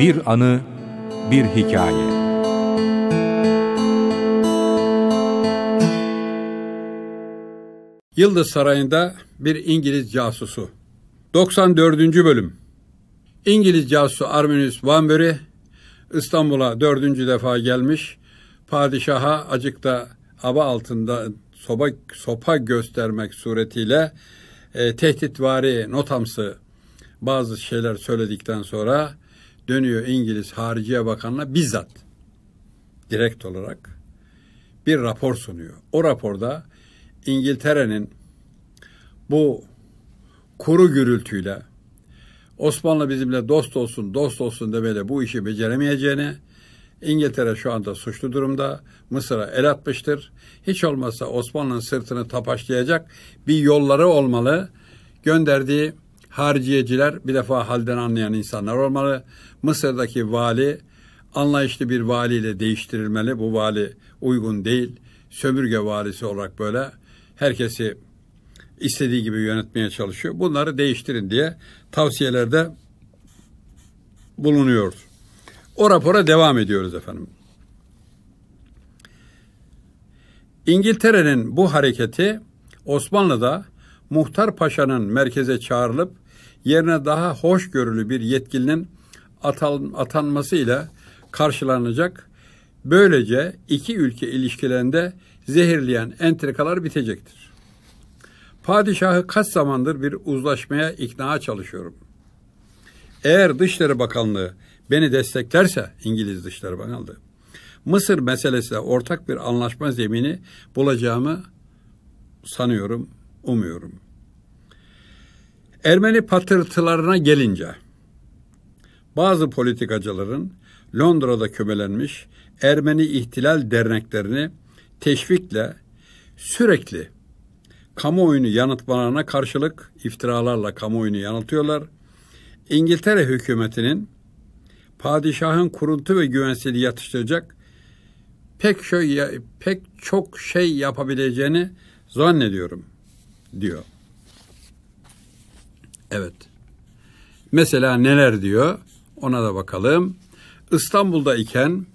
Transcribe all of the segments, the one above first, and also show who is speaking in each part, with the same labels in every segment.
Speaker 1: Bir anı, bir hikaye. Yıldız Sarayı'nda bir İngiliz casusu. 94. bölüm. İngiliz casusu Arminius Vanbury İstanbul'a dördüncü defa gelmiş. Padişaha acıkta aba altında soba, sopa göstermek suretiyle e, tehditvari notamsı bazı şeyler söyledikten sonra dönüyor İngiliz Hariciye Bakanı'na bizzat direkt olarak bir rapor sunuyor. O raporda İngiltere'nin bu kuru gürültüyle Osmanlı bizimle dost olsun, dost olsun demeyle bu işi beceremeyeceğini, İngiltere şu anda suçlu durumda, Mısır'a el atmıştır. Hiç olmazsa Osmanlı'nın sırtını tapaşlayacak bir yolları olmalı. Gönderdiği hariciyeciler bir defa halden anlayan insanlar olmalı. Mısır'daki vali anlayışlı bir valiyle değiştirilmeli. Bu vali uygun değil. Sömürge valisi olarak böyle herkesi istediği gibi yönetmeye çalışıyor. Bunları değiştirin diye tavsiyelerde bulunuyoruz. O rapora devam ediyoruz efendim. İngiltere'nin bu hareketi Osmanlı'da Muhtar Paşa'nın merkeze çağrılıp yerine daha hoşgörülü bir yetkilinin atanmasıyla karşılanacak. Böylece iki ülke ilişkilerinde zehirleyen entrikalar bitecektir. Padişahı kaç zamandır bir uzlaşmaya ikna çalışıyorum. Eğer Dışişleri Bakanlığı beni desteklerse İngiliz Dışişleri Bakanlığı Mısır meselesine ortak bir anlaşma zemini bulacağımı sanıyorum, umuyorum. Ermeni patırtılarına gelince bazı politikacıların Londra'da kömelenmiş Ermeni ihtilal derneklerini teşvikle sürekli kamuoyunu yanıtmalarına karşılık iftiralarla kamuoyunu yanıltıyorlar. İngiltere hükümetinin padişahın kuruntu ve güvensizliği yatıştıracak pek şey pek çok şey yapabileceğini zannediyorum diyor. Evet. Mesela neler diyor? Ona da bakalım. İstanbul'da iken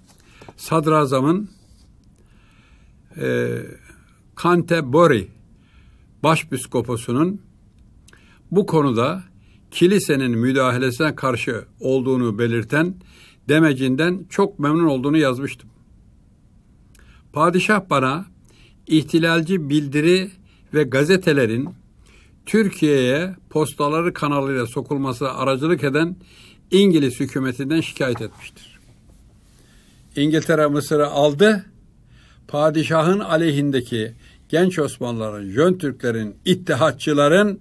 Speaker 1: Sadrazam'ın e, Canterbury Başpiskoposu'nun bu konuda kilisenin müdahalesine karşı olduğunu belirten demecinden çok memnun olduğunu yazmıştım. Padişah bana ihtilalci bildiri ve gazetelerin Türkiye'ye postaları kanalıyla sokulması aracılık eden İngiliz hükümetinden şikayet etmiştir. İngiltere Mısır'ı aldı, padişahın aleyhindeki genç Osmanlıların, Jön Türklerin, ittihatçıların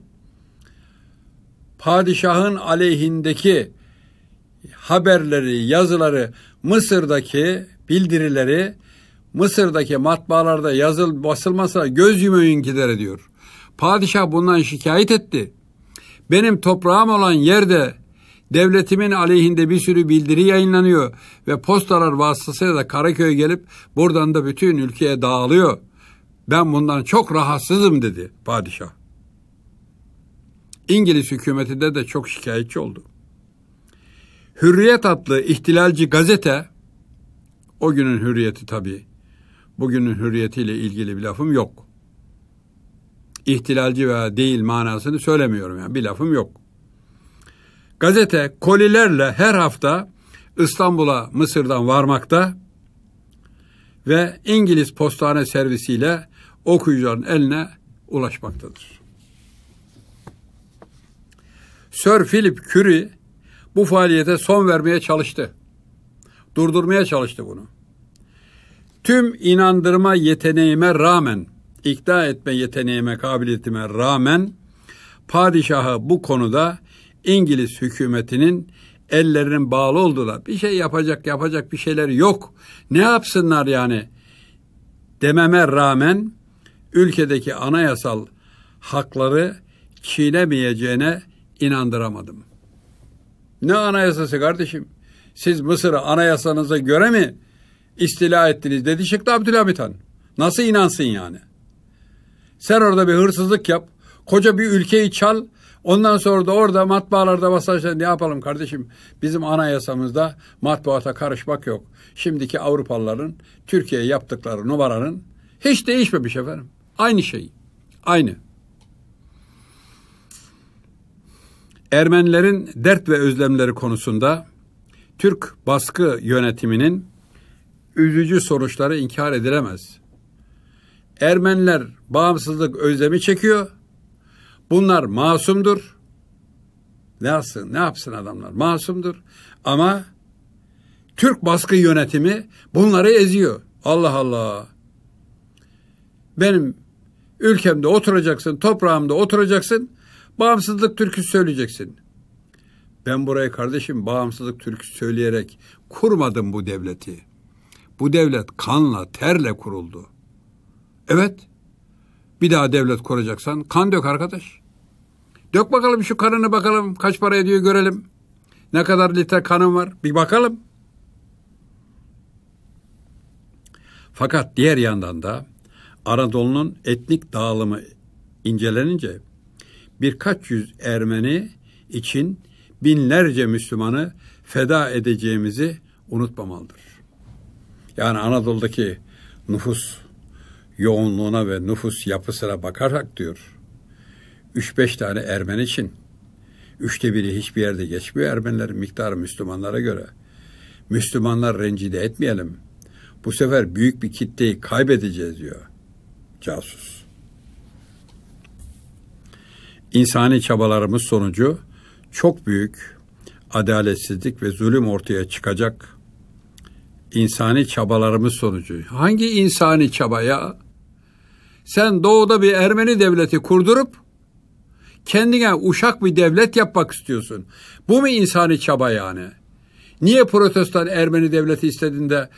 Speaker 1: padişahın aleyhindeki haberleri, yazıları, Mısır'daki bildirileri Mısır'daki matbaalarda yazıl basılmasa göz yumayın gider diyor. Padişah bundan şikayet etti. Benim toprağım olan yerde devletimin aleyhinde bir sürü bildiri yayınlanıyor ve postalar vasıtasıyla da Karaköy'e gelip buradan da bütün ülkeye dağılıyor. Ben bundan çok rahatsızım dedi padişah. İngiliz hükümetinde de çok şikayetçi oldu. Hürriyet adlı ihtilalci gazete, o günün hürriyeti tabii, bugünün hürriyetiyle ilgili bir lafım yok ihtilalci veya değil manasını söylemiyorum yani bir lafım yok. Gazete kolilerle her hafta İstanbul'a Mısır'dan varmakta ve İngiliz postane servisiyle okuyucuların eline ulaşmaktadır. Sir Philip Curie bu faaliyete son vermeye çalıştı. Durdurmaya çalıştı bunu. Tüm inandırma yeteneğime rağmen ikna etme yeteneğime, kabiliyetime rağmen padişahı bu konuda İngiliz hükümetinin ellerinin bağlı oldular. bir şey yapacak yapacak bir şeyler yok. Ne yapsınlar yani dememe rağmen ülkedeki anayasal hakları çiğnemeyeceğine inandıramadım. Ne anayasası kardeşim? Siz Mısır'ı anayasanıza göre mi istila ettiniz dedi çıktı Abdülhamit Han. Nasıl inansın yani? Sen orada bir hırsızlık yap. Koca bir ülkeyi çal. Ondan sonra da orada matbaalarda masajlar ne yapalım kardeşim? Bizim anayasamızda matbuata karışmak yok. Şimdiki Avrupalıların Türkiye'ye yaptıkları numaranın hiç değişmemiş efendim. Aynı şey. Aynı. Ermenilerin dert ve özlemleri konusunda Türk baskı yönetiminin üzücü sonuçları inkar edilemez. Ermeniler bağımsızlık özlemi çekiyor. Bunlar masumdur. Ne yapsın? Ne yapsın adamlar? Masumdur. Ama Türk baskı yönetimi bunları eziyor. Allah Allah. Benim ülkemde oturacaksın, toprağımda oturacaksın, bağımsızlık türküsü söyleyeceksin. Ben buraya kardeşim bağımsızlık türküsü söyleyerek kurmadım bu devleti. Bu devlet kanla, terle kuruldu. Evet. Bir daha devlet kuracaksan kan dök arkadaş. Dök bakalım şu kanını bakalım kaç para ediyor görelim. Ne kadar litre kanın var bir bakalım. Fakat diğer yandan da Anadolu'nun etnik dağılımı incelenince birkaç yüz Ermeni için binlerce Müslümanı feda edeceğimizi unutmamalıdır. Yani Anadolu'daki nüfus yoğunluğuna ve nüfus yapısına bakarak diyor. Üç beş tane Ermeni için. Üçte biri hiçbir yerde geçmiyor Ermeniler miktarı Müslümanlara göre. Müslümanlar rencide etmeyelim. Bu sefer büyük bir kitleyi kaybedeceğiz diyor casus. İnsani çabalarımız sonucu çok büyük adaletsizlik ve zulüm ortaya çıkacak insani çabalarımız sonucu. Hangi insani çaba ya? Sen doğuda bir Ermeni devleti kurdurup kendine uşak bir devlet yapmak istiyorsun. Bu mu insani çaba yani? Niye protestan Ermeni devleti istediğinde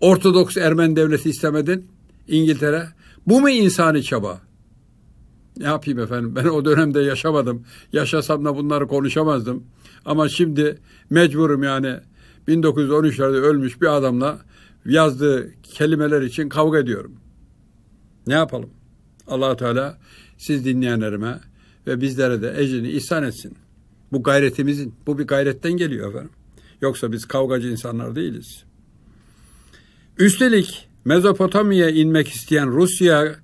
Speaker 1: Ortodoks Ermeni devleti istemedin İngiltere? Bu mu insani çaba? Ne yapayım efendim ben o dönemde yaşamadım. Yaşasam da bunları konuşamazdım. Ama şimdi mecburum yani 1913'lerde ölmüş bir adamla yazdığı kelimeler için kavga ediyorum. Ne yapalım? allah Teala siz dinleyenlerime ve bizlere de ecrini ihsan etsin. Bu gayretimizin, bu bir gayretten geliyor efendim. Yoksa biz kavgacı insanlar değiliz. Üstelik Mezopotamya'ya inmek isteyen Rusya,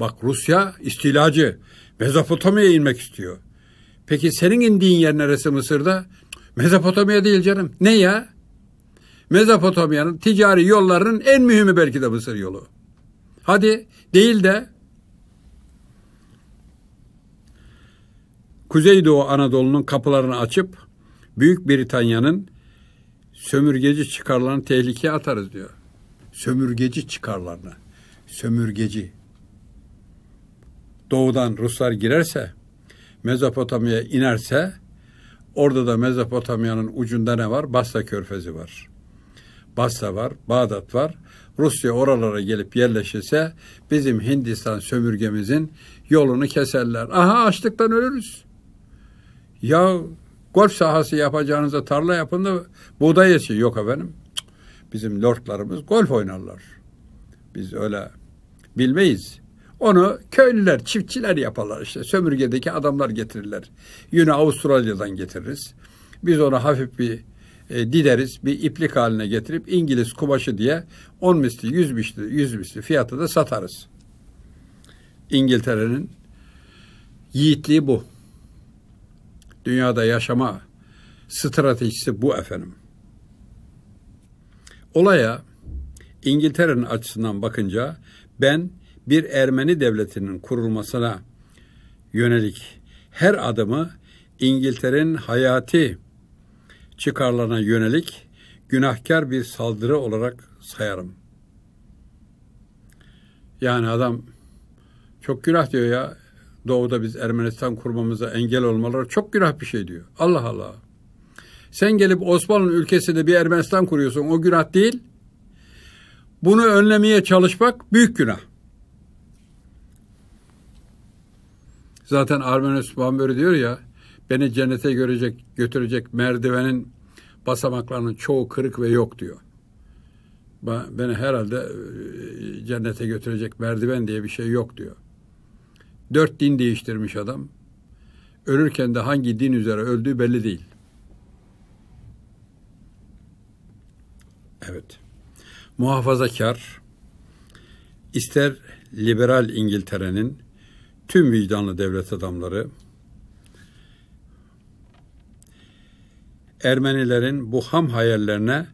Speaker 1: bak Rusya istilacı, Mezopotamya'ya inmek istiyor. Peki senin indiğin yer neresi Mısır'da? Mezopotamya değil canım. Ne ya? Mezopotamya'nın ticari yollarının en mühimi belki de Mısır yolu. Hadi değil de Kuzeydoğu Anadolu'nun kapılarını açıp Büyük Britanya'nın sömürgeci çıkarlarını tehlikeye atarız diyor. Sömürgeci çıkarlarını. Sömürgeci. Doğudan Ruslar girerse, Mezopotamya'ya inerse Orada da Mezopotamya'nın ucunda ne var? Basra körfezi var. Basra var, Bağdat var. Rusya oralara gelip yerleşirse bizim Hindistan sömürgemizin yolunu keserler. Aha açlıktan ölürüz. Ya golf sahası yapacağınıza tarla yapın da buğday yesin. Yok efendim. Bizim lordlarımız golf oynarlar. Biz öyle bilmeyiz. Onu köylüler, çiftçiler yaparlar işte. Sömürgedeki adamlar getirirler. Yine Avustralya'dan getiririz. Biz onu hafif bir e, dideriz, bir iplik haline getirip İngiliz kumaşı diye 10 misli, 100 misli, 100 misli fiyatı da satarız. İngiltere'nin yiğitliği bu. Dünyada yaşama stratejisi bu efendim. Olaya İngiltere'nin açısından bakınca ben bir Ermeni devletinin kurulmasına yönelik her adımı İngiltere'nin hayati çıkarlarına yönelik günahkar bir saldırı olarak sayarım. Yani adam çok günah diyor ya. Doğuda biz Ermenistan kurmamıza engel olmaları çok günah bir şey diyor. Allah Allah. Sen gelip Osmanlı ülkesinde bir Ermenistan kuruyorsun. O günah değil. Bunu önlemeye çalışmak büyük günah. Zaten Armenius Bamber'i diyor ya beni cennete görecek, götürecek merdivenin basamaklarının çoğu kırık ve yok diyor. Beni herhalde e, cennete götürecek merdiven diye bir şey yok diyor. Dört din değiştirmiş adam. Ölürken de hangi din üzere öldüğü belli değil. Evet. Muhafazakar, ister liberal İngiltere'nin, tüm vicdanlı devlet adamları Ermenilerin bu ham hayallerine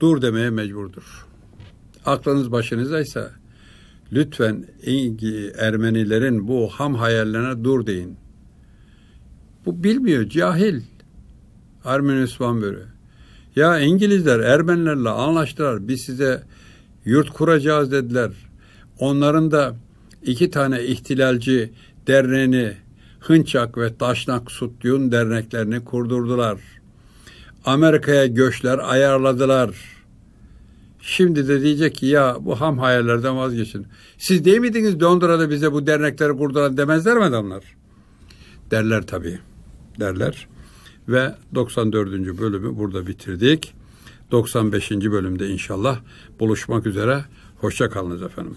Speaker 1: dur demeye mecburdur. Aklınız başınızdaysa lütfen Ermenilerin bu ham hayallerine dur deyin. Bu bilmiyor, cahil. Ermeni Müslüman bölü. Ya İngilizler Ermenilerle anlaştılar. Biz size yurt kuracağız dediler. Onların da iki tane ihtilalci derneğini Hınçak ve Taşnak Sutyun derneklerini kurdurdular. Amerika'ya göçler ayarladılar. Şimdi de diyecek ki ya bu ham hayallerden vazgeçin. Siz değil miydiniz Londra'da bize bu dernekleri kurduran demezler mi adamlar? Derler tabii. Derler. Ve 94. bölümü burada bitirdik. 95. bölümde inşallah buluşmak üzere. Hoşça kalınız efendim.